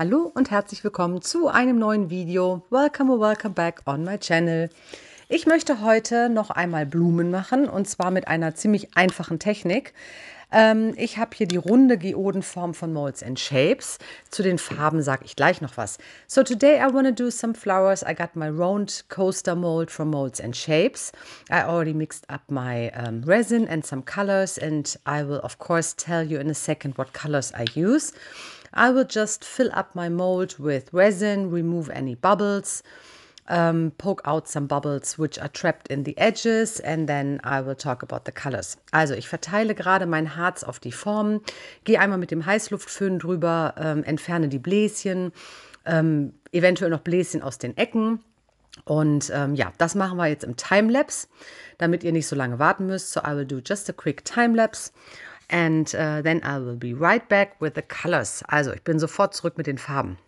Hallo und herzlich willkommen zu einem neuen Video. Welcome or welcome back on my channel. Ich möchte heute noch einmal Blumen machen und zwar mit einer ziemlich einfachen Technik. Ähm, ich habe hier die runde Geodenform von Molds and Shapes. Zu den Farben sage ich gleich noch was. So today I want to do some flowers. I got my round coaster mold from Molds and Shapes. I already mixed up my um, resin and some colors and I will of course tell you in a second what colors I use. I will just fill up my mold with resin, remove any bubbles, um, poke out some bubbles which are trapped in the edges and then I will talk about the colors. Also ich verteile gerade mein Harz auf die Formen, gehe einmal mit dem Heißluftföhn drüber, ähm, entferne die Bläschen, ähm, eventuell noch Bläschen aus den Ecken. Und ähm, ja, das machen wir jetzt im Timelapse, damit ihr nicht so lange warten müsst. So I will do just a quick Timelapse. And uh, then I will be right back with the colors. Also, ich bin sofort zurück mit den Farben.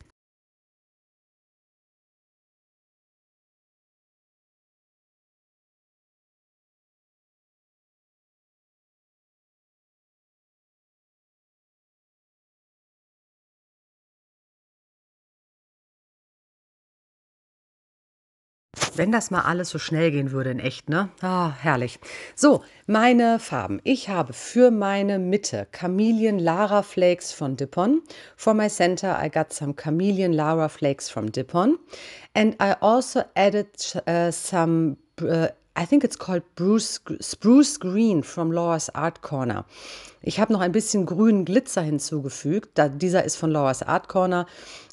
Wenn das mal alles so schnell gehen würde in echt, ne? Ah, herrlich. So, meine Farben. Ich habe für meine Mitte Chameleon Lara Flakes von Dippon. For my center I got some Chameleon Lara Flakes from Dippon. And I also added uh, some uh, I think it's called Bruce, Spruce Green from Laura's Art Corner. Ich habe noch ein bisschen grünen Glitzer hinzugefügt. Da, dieser ist von Laura's Art Corner.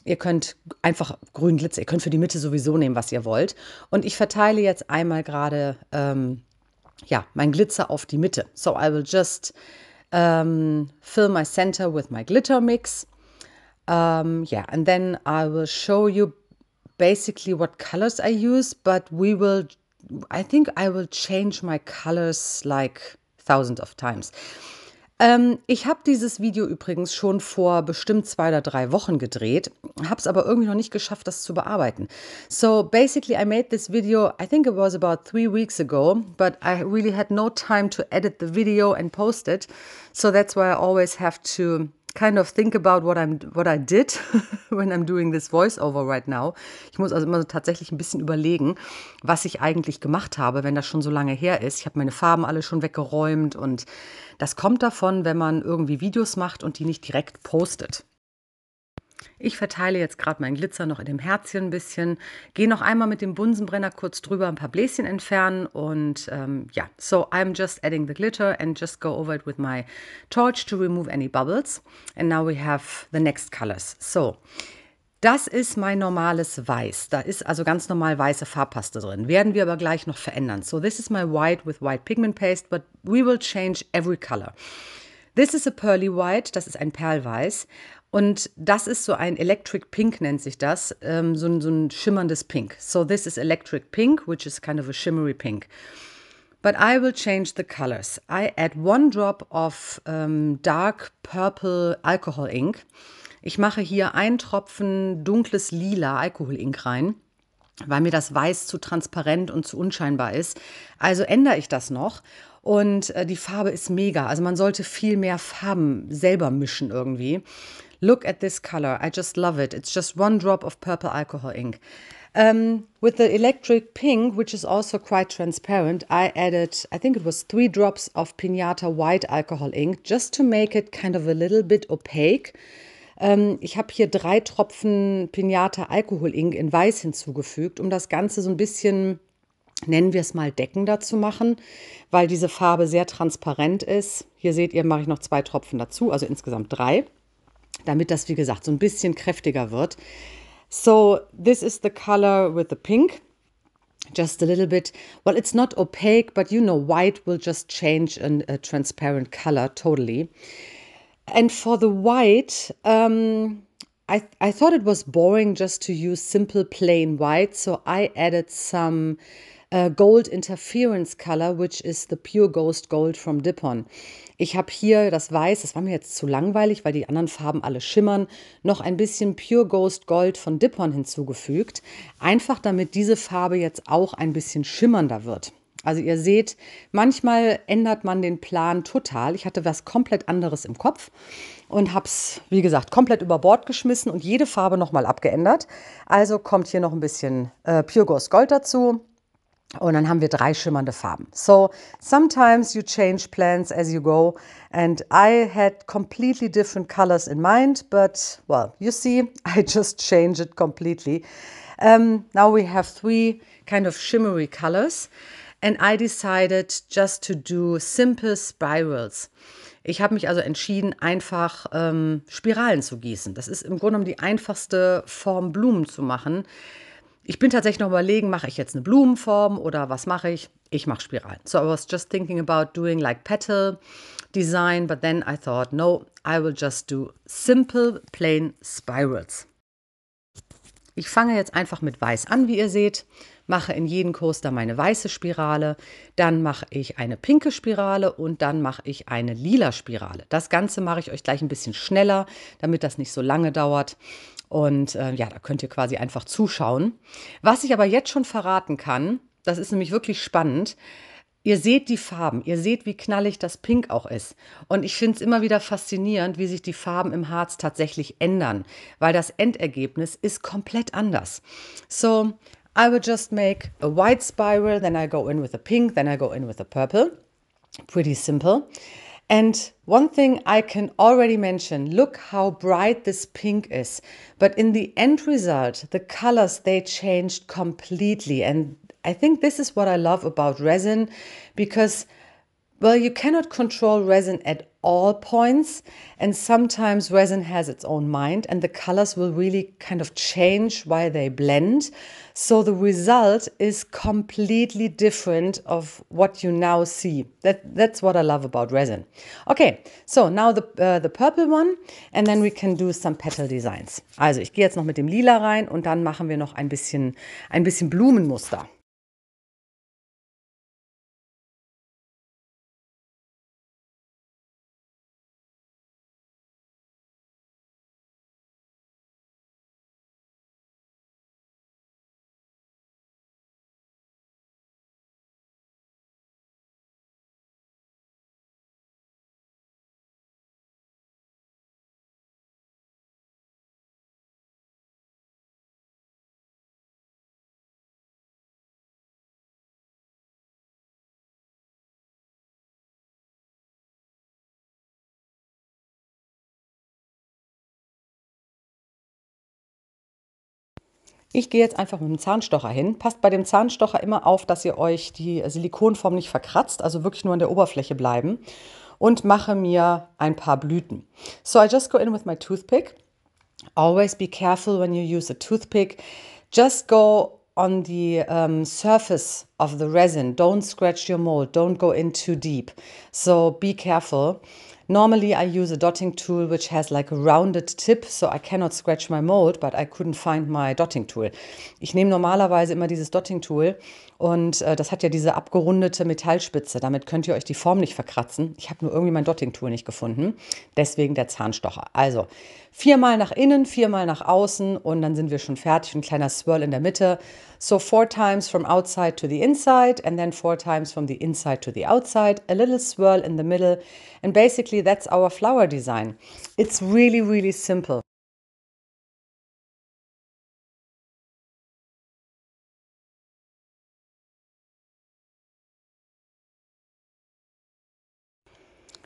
Ihr könnt einfach grünen Glitzer, ihr könnt für die Mitte sowieso nehmen, was ihr wollt. Und ich verteile jetzt einmal gerade ähm, ja, mein Glitzer auf die Mitte. So I will just um, ähm, fill my center with my glitter mix. Um, ähm, yeah, and then I will show you basically what colors I use, but we will I think I will change my colors like thousands of times. Ähm, ich habe dieses Video übrigens schon vor bestimmt zwei oder drei Wochen gedreht, habe es aber irgendwie noch nicht geschafft, das zu bearbeiten. So basically, I made this video, I think it was about three weeks ago, but I really had no time to edit the video and post it. So that's why I always have to kind of think about what, I'm, what I did when I'm doing this voiceover right now. Ich muss also immer so tatsächlich ein bisschen überlegen, was ich eigentlich gemacht habe, wenn das schon so lange her ist. Ich habe meine Farben alle schon weggeräumt und das kommt davon, wenn man irgendwie Videos macht und die nicht direkt postet. Ich verteile jetzt gerade meinen Glitzer noch in dem Herzchen ein bisschen, gehe noch einmal mit dem Bunsenbrenner kurz drüber ein paar Bläschen entfernen und ähm, ja, so I'm just adding the glitter and just go over it with my torch to remove any bubbles. And now we have the next colors. So, das ist mein normales Weiß. Da ist also ganz normal weiße Farbpaste drin. Werden wir aber gleich noch verändern. So, this is my white with white pigment paste, but we will change every color. This is a pearly white, das ist ein Perlweiß. Und das ist so ein Electric Pink, nennt sich das. Ähm, so, ein, so ein schimmerndes Pink. So, this is electric pink, which is kind of a shimmery pink. But I will change the colors. I add one drop of um, ähm, dark purple alcohol ink. Ich mache hier einen Tropfen dunkles lila Alkohol ink rein weil mir das Weiß zu transparent und zu unscheinbar ist. Also ändere ich das noch und äh, die Farbe ist mega. Also man sollte viel mehr Farben selber mischen irgendwie. Look at this color. I just love it. It's just one drop of purple alcohol ink. Um, with the electric pink, which is also quite transparent, I added, I think it was three drops of Pinata White Alcohol Ink, just to make it kind of a little bit opaque. Um, ich habe hier drei Tropfen Pinata Alkohol Ink in Weiß hinzugefügt, um das Ganze so ein bisschen nennen wir es mal deckender zu machen, weil diese Farbe sehr transparent ist. Hier seht ihr, mache ich noch zwei Tropfen dazu, also insgesamt drei, damit das, wie gesagt, so ein bisschen kräftiger wird. So, this is the color with the pink. Just a little bit, well, it's not opaque, but you know, white will just change in a transparent color totally. And for the white, um, I, th I thought it was boring just to use simple plain white, so I added some äh, gold Interference Color, which is the pure ghost gold from Dippon. Ich habe hier das Weiß, das war mir jetzt zu langweilig, weil die anderen Farben alle schimmern, noch ein bisschen Pure Ghost Gold von Dippon hinzugefügt. Einfach damit diese Farbe jetzt auch ein bisschen schimmernder wird. Also ihr seht, manchmal ändert man den Plan total. Ich hatte was komplett anderes im Kopf und habe es, wie gesagt, komplett über Bord geschmissen und jede Farbe nochmal abgeändert. Also kommt hier noch ein bisschen äh, Pure Ghost Gold dazu. Und dann haben wir drei schimmernde Farben. So, sometimes you change plans as you go. And I had completely different colors in mind, but well, you see, I just changed it completely. Um, now we have three kind of shimmery colors. And I decided just to do simple spirals. Ich habe mich also entschieden, einfach ähm, Spiralen zu gießen. Das ist im Grunde genommen die einfachste Form, Blumen zu machen ich bin tatsächlich noch überlegen, mache ich jetzt eine Blumenform oder was mache ich? Ich mache Spiralen. So I was just thinking about doing like petal design, but then I thought, no, I will just do simple plain spirals. Ich fange jetzt einfach mit weiß an, wie ihr seht, mache in jedem Kurs dann meine weiße Spirale, dann mache ich eine pinke Spirale und dann mache ich eine lila Spirale. Das Ganze mache ich euch gleich ein bisschen schneller, damit das nicht so lange dauert. Und äh, ja, da könnt ihr quasi einfach zuschauen. Was ich aber jetzt schon verraten kann, das ist nämlich wirklich spannend, Ihr seht die Farben, ihr seht, wie knallig das Pink auch ist. Und ich finde es immer wieder faszinierend, wie sich die Farben im Harz tatsächlich ändern, weil das Endergebnis ist komplett anders. So, I would just make a white spiral, then I go in with a pink, then I go in with a purple. Pretty simple. And one thing I can already mention, look how bright this pink is. But in the end result, the colors, they changed completely. And I think this is what I love about resin because, well, you cannot control resin at all points, and sometimes resin has its own mind, and the colors will really kind of change while they blend. So the result is completely different of what you now see. That, that's what I love about resin. Okay, so now the, uh, the purple one, and then we can do some petal designs. Also ich gehe jetzt noch mit dem Lila rein und dann machen wir noch ein bisschen, ein bisschen Blumenmuster. Ich gehe jetzt einfach mit dem Zahnstocher hin. Passt bei dem Zahnstocher immer auf, dass ihr euch die Silikonform nicht verkratzt, also wirklich nur an der Oberfläche bleiben. Und mache mir ein paar Blüten. So I just go in with my toothpick. Always be careful when you use a toothpick. Just go on the um, surface of the resin. Don't scratch your mold. Don't go in too deep. So be careful. Normally, I use a dotting tool which has like a rounded tip, so I cannot scratch my mold, but I couldn't find my dotting tool. Ich nehme normalerweise immer dieses Dotting Tool und äh, das hat ja diese abgerundete Metallspitze. Damit könnt ihr euch die Form nicht verkratzen. Ich habe nur irgendwie mein Dotting Tool nicht gefunden. Deswegen der Zahnstocher. Also viermal nach innen, viermal nach außen und dann sind wir schon fertig. Ein kleiner Swirl in der Mitte. So four times from outside to the inside and then four times from the inside to the outside. A little swirl in the middle and basically Basically, that's our flower design. It's really, really simple.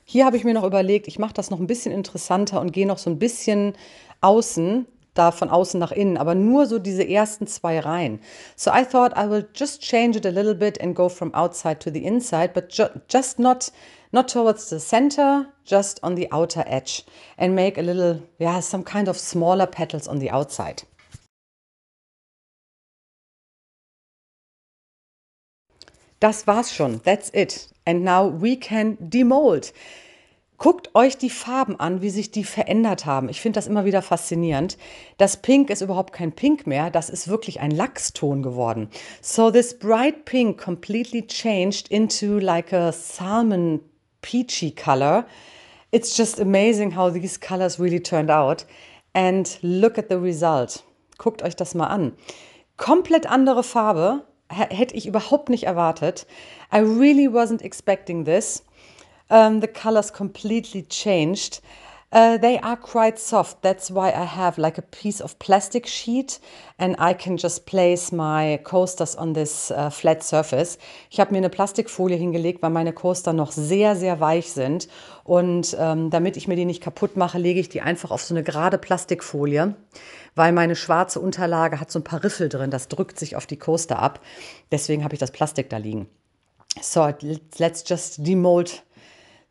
Hier habe ich mir noch überlegt, ich mache das noch ein bisschen interessanter und gehe noch so ein bisschen außen da von außen nach innen, aber nur so diese ersten zwei Reihen. So I thought I will just change it a little bit and go from outside to the inside, but ju just not not towards the center, just on the outer edge and make a little, yeah, some kind of smaller petals on the outside. Das war's schon. That's it. And now we can demold. Guckt euch die Farben an, wie sich die verändert haben. Ich finde das immer wieder faszinierend. Das Pink ist überhaupt kein Pink mehr, das ist wirklich ein Lachston geworden. So this bright pink completely changed into like a salmon peachy color. It's just amazing how these colors really turned out. And look at the result. Guckt euch das mal an. Komplett andere Farbe hätte ich überhaupt nicht erwartet. I really wasn't expecting this um, the colors completely changed. Uh, they are quite soft. That's why I have like a piece of plastic sheet and I can just place my coasters on this uh, flat surface. Ich habe mir eine Plastikfolie hingelegt, weil meine Coaster noch sehr, sehr weich sind. Und ähm, damit ich mir die nicht kaputt mache, lege ich die einfach auf so eine gerade Plastikfolie, weil meine schwarze Unterlage hat so ein paar Riffel drin. Das drückt sich auf die Coaster ab. Deswegen habe ich das Plastik da liegen. So, let's just demold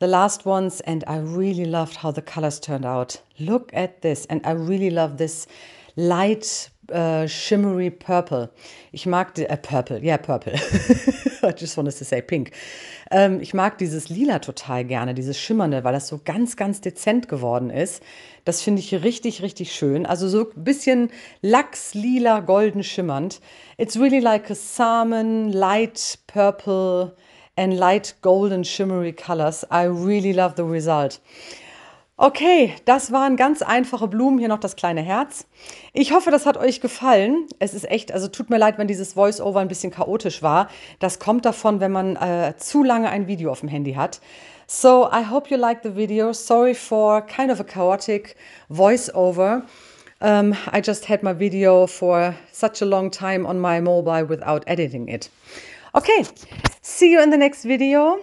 the last ones, and I really loved how the colors turned out. Look at this, and I really love this light Uh, shimmery purple. Ich mag äh, purple, yeah, purple. I just wanted to say pink. Ähm, ich mag dieses Lila total gerne, dieses schimmernde, weil das so ganz, ganz dezent geworden ist. Das finde ich richtig, richtig schön. Also so ein bisschen Lachs, Lila, golden schimmernd. It's really like a salmon, light purple and light golden shimmery colors. I really love the result. Okay, das waren ganz einfache Blumen. Hier noch das kleine Herz. Ich hoffe, das hat euch gefallen. Es ist echt, also tut mir leid, wenn dieses Voice-Over ein bisschen chaotisch war. Das kommt davon, wenn man äh, zu lange ein Video auf dem Handy hat. So, I hope you liked the video. Sorry for kind of a chaotic voice-over. Um, I just had my video for such a long time on my mobile without editing it. Okay, see you in the next video.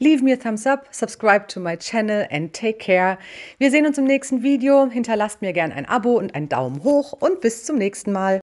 Leave me a thumbs up, subscribe to my channel and take care. Wir sehen uns im nächsten Video. Hinterlasst mir gerne ein Abo und einen Daumen hoch und bis zum nächsten Mal.